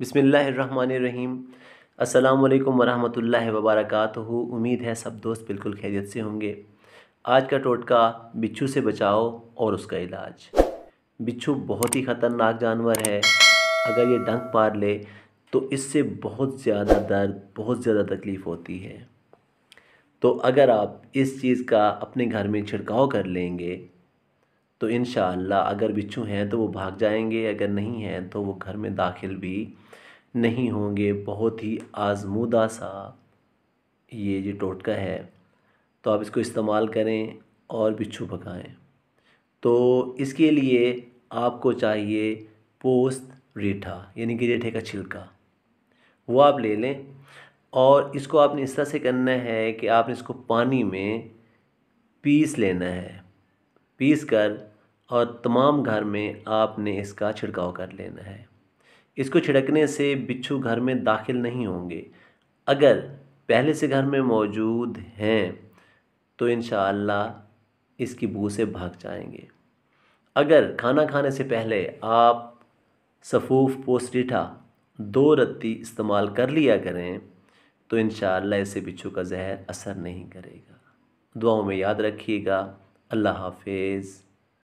बिसमीम् अल्लाम वरहमल वबरक उम्मीद है सब दोस्त बिल्कुल खैरियत से होंगे आज का टोटका बिच्छू से बचाओ और उसका इलाज बिच्छू बहुत ही ख़तरनाक जानवर है अगर ये डंक पार ले तो इससे बहुत ज़्यादा दर्द बहुत ज़्यादा तकलीफ़ होती है तो अगर आप इस चीज़ का अपने घर में छिड़काव कर लेंगे तो इन अगर बिच्छू हैं तो वो भाग जाएंगे अगर नहीं हैं तो वो घर में दाखिल भी नहीं होंगे बहुत ही आजमूदा सा ये जो टोटका है तो आप इसको इस्तेमाल करें और बिच्छू पकाएं तो इसके लिए आपको चाहिए पोस्त रीठा यानी कि रेठे का छिलका वो आप ले लें और इसको आपने इस तरह से करना है कि आपने इसको पानी में पीस लेना है पीस कर और तमाम घर में आपने इसका छिड़काव कर लेना है इसको छिड़कने से बिच्छू घर में दाखिल नहीं होंगे अगर पहले से घर में मौजूद हैं तो इन इसकी बू से भाग जाएंगे अगर खाना खाने से पहले आप सफ़ूफ पोस्टिठा दो रत्ती इस्तेमाल कर लिया करें तो इन इसे बिच्छू का जहर असर नहीं करेगा दुआओं में याद रखिएगा আল্লাহ হাফেজ